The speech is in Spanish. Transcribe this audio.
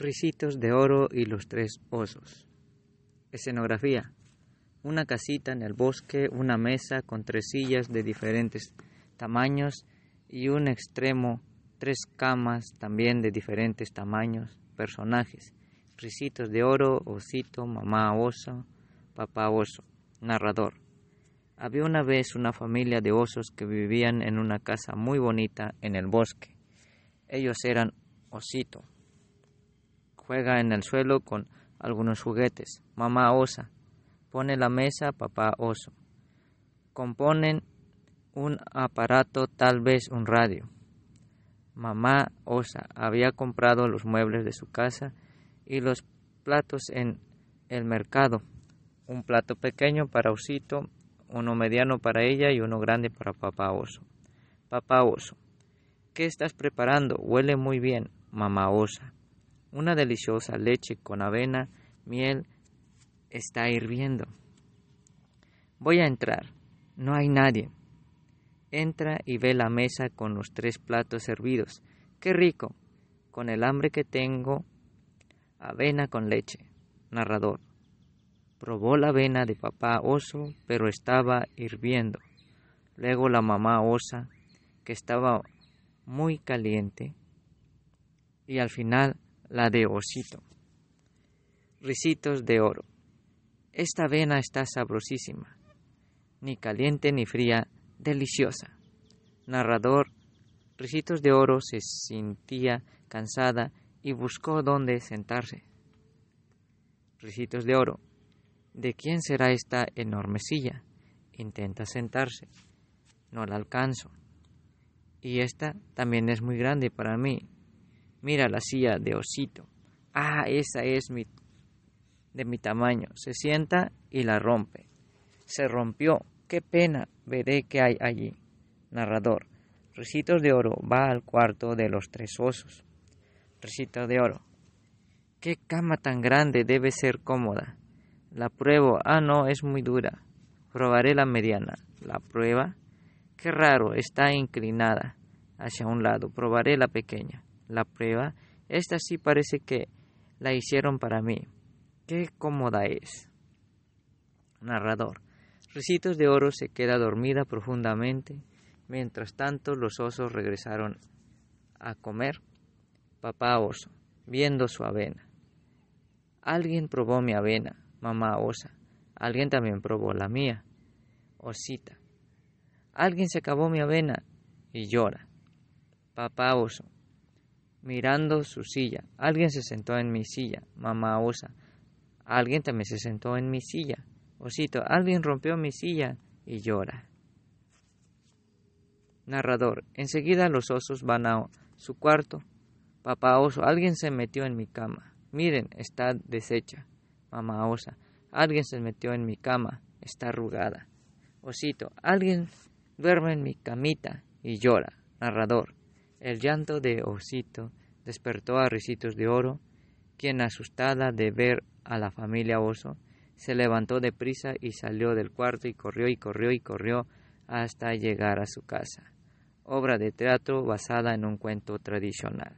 Ricitos de oro y los tres osos. Escenografía. Una casita en el bosque, una mesa con tres sillas de diferentes tamaños y un extremo, tres camas también de diferentes tamaños, personajes. Risitos de oro, osito, mamá oso, papá oso. Narrador. Había una vez una familia de osos que vivían en una casa muy bonita en el bosque. Ellos eran osito, Juega en el suelo con algunos juguetes. Mamá osa. Pone la mesa papá oso. Componen un aparato, tal vez un radio. Mamá osa había comprado los muebles de su casa y los platos en el mercado. Un plato pequeño para osito, uno mediano para ella y uno grande para papá oso. Papá oso, ¿qué estás preparando? Huele muy bien, mamá osa. Una deliciosa leche con avena, miel, está hirviendo. Voy a entrar. No hay nadie. Entra y ve la mesa con los tres platos servidos. ¡Qué rico! Con el hambre que tengo, avena con leche. Narrador. Probó la avena de papá oso, pero estaba hirviendo. Luego la mamá osa, que estaba muy caliente. Y al final la de osito. Risitos de oro. Esta vena está sabrosísima, ni caliente ni fría, deliciosa. Narrador, Risitos de oro se sentía cansada y buscó dónde sentarse. Risitos de oro, ¿de quién será esta enorme silla? Intenta sentarse. No la alcanzo. Y esta también es muy grande para mí. Mira la silla de osito. Ah, esa es mi, de mi tamaño. Se sienta y la rompe. Se rompió. Qué pena. Veré qué hay allí. Narrador. Recitos de oro va al cuarto de los tres osos. Recitos de oro. Qué cama tan grande debe ser cómoda. La pruebo. Ah, no, es muy dura. Probaré la mediana. La prueba. Qué raro, está inclinada hacia un lado. Probaré la pequeña la prueba. Esta sí parece que la hicieron para mí. Qué cómoda es. Narrador. Ricitos de Oro se queda dormida profundamente. Mientras tanto, los osos regresaron a comer. Papá oso, viendo su avena. Alguien probó mi avena, mamá osa. Alguien también probó la mía. Osita. Alguien se acabó mi avena y llora. Papá oso, mirando su silla. Alguien se sentó en mi silla, mamá osa. Alguien también se sentó en mi silla. Osito, alguien rompió mi silla y llora. Narrador, enseguida los osos van a su cuarto. Papá oso, alguien se metió en mi cama. Miren, está deshecha. Mamá osa, alguien se metió en mi cama. Está arrugada. Osito, alguien duerme en mi camita y llora. Narrador, el llanto de Osito despertó a Ricitos de Oro, quien asustada de ver a la familia Oso, se levantó deprisa y salió del cuarto y corrió y corrió y corrió hasta llegar a su casa. Obra de teatro basada en un cuento tradicional.